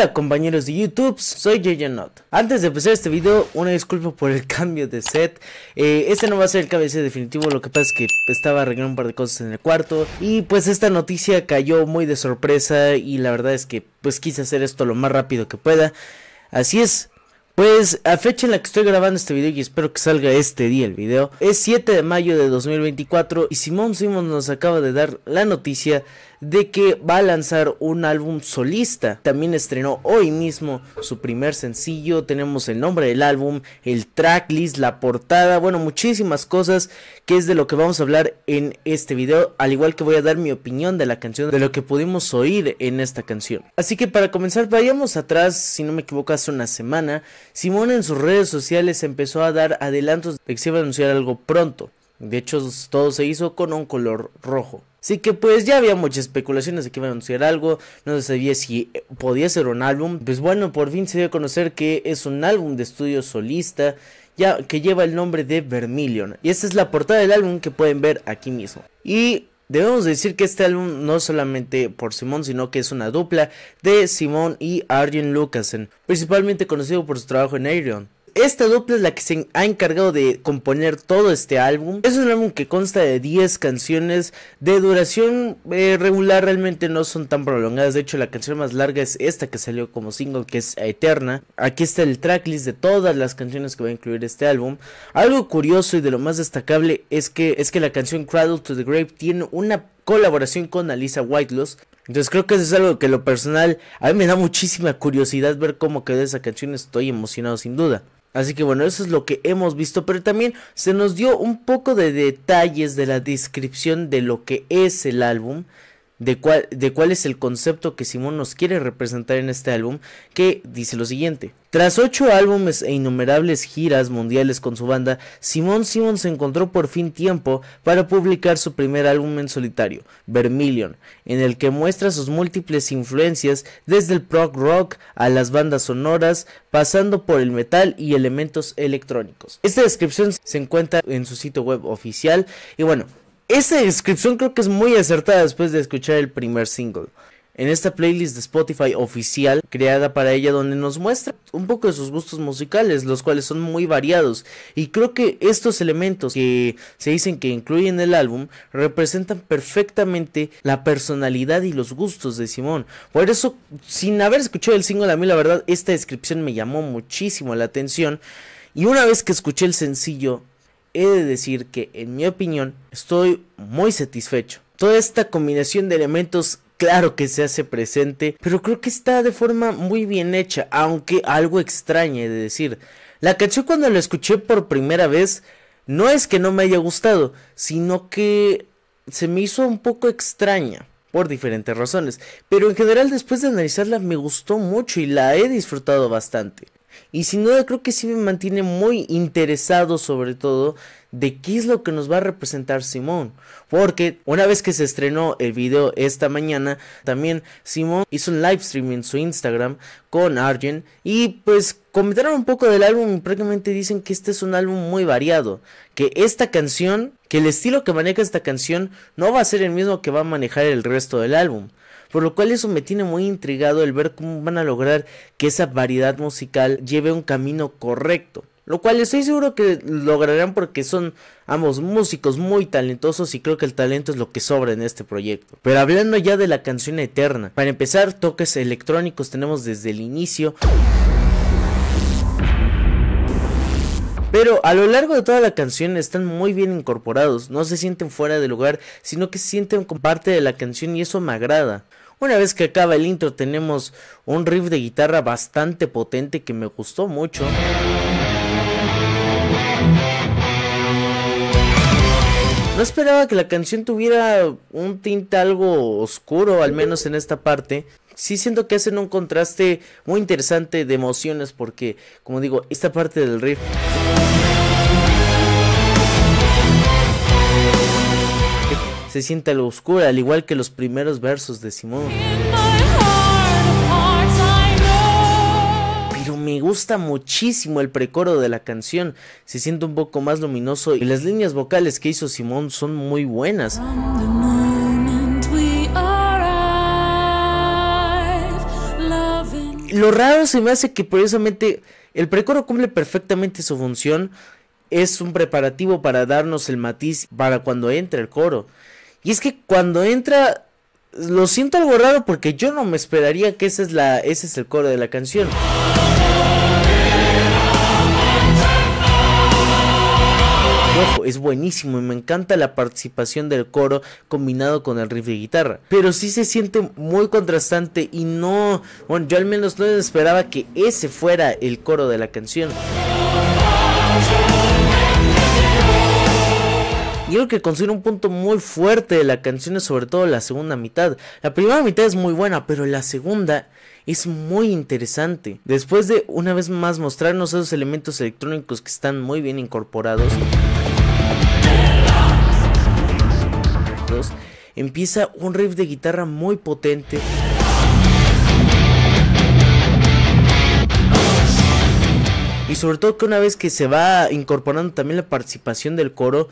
Hola compañeros de YouTube, soy not Antes de empezar este video, una disculpa por el cambio de set. Eh, este no va a ser el KBC definitivo, lo que pasa es que estaba arreglando un par de cosas en el cuarto. Y pues esta noticia cayó muy de sorpresa y la verdad es que pues quise hacer esto lo más rápido que pueda. Así es, pues a fecha en la que estoy grabando este video y espero que salga este día el video, es 7 de mayo de 2024 y Simón Simón nos acaba de dar la noticia de que va a lanzar un álbum solista. También estrenó hoy mismo su primer sencillo, tenemos el nombre del álbum, el tracklist, la portada, bueno, muchísimas cosas que es de lo que vamos a hablar en este video, al igual que voy a dar mi opinión de la canción, de lo que pudimos oír en esta canción. Así que para comenzar, vayamos atrás, si no me equivoco, hace una semana, Simón en sus redes sociales empezó a dar adelantos de que se iba a anunciar algo pronto. De hecho, todo se hizo con un color rojo. Así que pues ya había muchas especulaciones de que iba a anunciar algo, no se sabía si eh, podía ser un álbum. Pues bueno, por fin se dio a conocer que es un álbum de estudio solista ya, que lleva el nombre de Vermilion. Y esta es la portada del álbum que pueden ver aquí mismo. Y Debemos decir que este álbum no solamente por Simón, sino que es una dupla de Simón y Arjen Lucasen, principalmente conocido por su trabajo en Arion. Esta dupla es la que se ha encargado de componer todo este álbum. Es un álbum que consta de 10 canciones de duración eh, regular, realmente no son tan prolongadas. De hecho, la canción más larga es esta que salió como single, que es Eterna. Aquí está el tracklist de todas las canciones que va a incluir este álbum. Algo curioso y de lo más destacable es que, es que la canción Cradle to the Grave tiene una colaboración con Alisa Whiteloss. Entonces creo que eso es algo que lo personal a mí me da muchísima curiosidad ver cómo quedó esa canción. Estoy emocionado sin duda. Así que bueno, eso es lo que hemos visto, pero también se nos dio un poco de detalles de la descripción de lo que es el álbum de cuál, de cuál es el concepto que Simón nos quiere representar en este álbum, que dice lo siguiente. Tras ocho álbumes e innumerables giras mundiales con su banda, Simón Simón se encontró por fin tiempo para publicar su primer álbum en solitario, Vermilion, en el que muestra sus múltiples influencias desde el prog rock a las bandas sonoras, pasando por el metal y elementos electrónicos. Esta descripción se encuentra en su sitio web oficial y bueno, esa descripción creo que es muy acertada después de escuchar el primer single. En esta playlist de Spotify oficial creada para ella donde nos muestra un poco de sus gustos musicales, los cuales son muy variados. Y creo que estos elementos que se dicen que incluyen el álbum representan perfectamente la personalidad y los gustos de Simón. Por eso, sin haber escuchado el single, a mí la verdad esta descripción me llamó muchísimo la atención. Y una vez que escuché el sencillo, he de decir que, en mi opinión, estoy muy satisfecho. Toda esta combinación de elementos claro que se hace presente, pero creo que está de forma muy bien hecha, aunque algo extraña he de decir. La canción cuando la escuché por primera vez, no es que no me haya gustado, sino que se me hizo un poco extraña por diferentes razones, pero en general después de analizarla me gustó mucho y la he disfrutado bastante. Y sin duda creo que sí me mantiene muy interesado sobre todo de qué es lo que nos va a representar Simón. Porque una vez que se estrenó el video esta mañana, también Simón hizo un live stream en su Instagram con Arjen y pues comentaron un poco del álbum y prácticamente dicen que este es un álbum muy variado, que esta canción, que el estilo que maneja esta canción no va a ser el mismo que va a manejar el resto del álbum. Por lo cual eso me tiene muy intrigado el ver cómo van a lograr que esa variedad musical lleve un camino correcto. Lo cual estoy seguro que lograrán porque son ambos músicos muy talentosos y creo que el talento es lo que sobra en este proyecto. Pero hablando ya de la canción eterna, para empezar toques electrónicos tenemos desde el inicio. Pero a lo largo de toda la canción están muy bien incorporados, no se sienten fuera de lugar, sino que se sienten como parte de la canción y eso me agrada. Una vez que acaba el intro tenemos un riff de guitarra bastante potente que me gustó mucho. No esperaba que la canción tuviera un tinte algo oscuro, al menos en esta parte. Sí siento que hacen un contraste muy interesante de emociones porque, como digo, esta parte del riff... se siente algo oscura, al igual que los primeros versos de Simón. Pero me gusta muchísimo el precoro de la canción, se siente un poco más luminoso y las líneas vocales que hizo Simón son muy buenas. Lo raro se me hace que precisamente el precoro cumple perfectamente su función, es un preparativo para darnos el matiz para cuando entre el coro. Y es que cuando entra, lo siento algo raro porque yo no me esperaría que ese es el coro de la canción. es buenísimo y me encanta la participación del coro combinado con el riff de guitarra. Pero sí se siente muy contrastante y no, bueno, yo al menos no esperaba que ese fuera el coro de la canción. Y creo que considero un punto muy fuerte de la canción es sobre todo la segunda mitad. La primera mitad es muy buena, pero la segunda es muy interesante. Después de una vez más mostrarnos esos elementos electrónicos que están muy bien incorporados, empieza un riff de guitarra muy potente. Y sobre todo que una vez que se va incorporando también la participación del coro,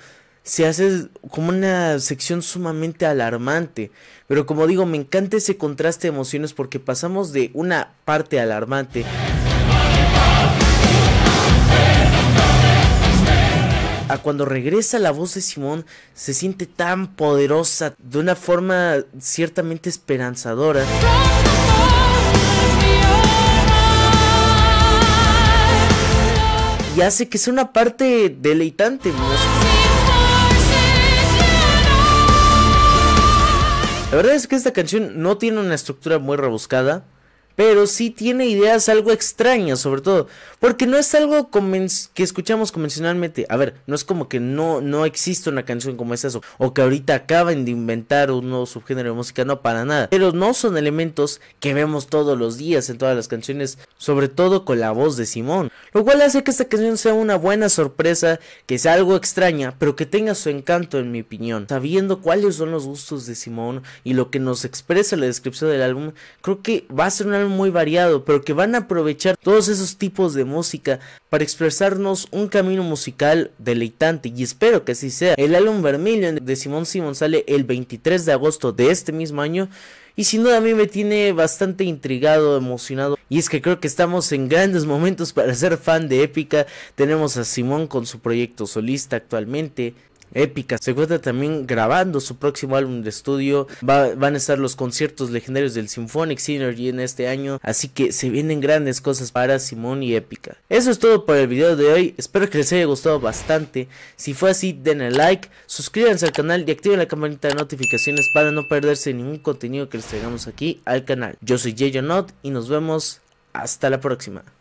se hace como una sección sumamente alarmante. Pero como digo, me encanta ese contraste de emociones porque pasamos de una parte alarmante. a cuando regresa la voz de Simón se siente tan poderosa de una forma ciertamente esperanzadora. Y hace que sea una parte deleitante. La verdad es que esta canción no tiene una estructura muy rebuscada pero sí tiene ideas algo extrañas, sobre todo, porque no es algo que escuchamos convencionalmente. A ver, no es como que no, no existe una canción como esa, o, que ahorita acaben de inventar un nuevo subgénero de música, no para nada, pero no son elementos que vemos todos los días en todas las canciones, sobre todo con la voz de Simón, lo cual hace que esta canción sea una buena sorpresa, que sea algo extraña, pero que tenga su encanto en mi opinión. Sabiendo cuáles son los gustos de Simón y lo que nos expresa la descripción del álbum, creo que va a ser un muy variado, pero que van a aprovechar todos esos tipos de música para expresarnos un camino musical deleitante y espero que así sea. El álbum Vermilion de Simón Simón sale el 23 de agosto de este mismo año y sin duda a mí me tiene bastante intrigado, emocionado. Y es que creo que estamos en grandes momentos para ser fan de Épica. Tenemos a Simón con su proyecto solista actualmente épica. Se encuentra también grabando su próximo álbum de estudio. van a estar los conciertos legendarios del Symphonic Synergy en este año. Así que se vienen grandes cosas para Simón y Épica. Eso es todo por el video de hoy. Espero que les haya gustado bastante. Si fue así, denle like, suscríbanse al canal y activen la campanita de notificaciones para no perderse ningún contenido que les traigamos aquí al canal. Yo soy Not y nos vemos hasta la próxima.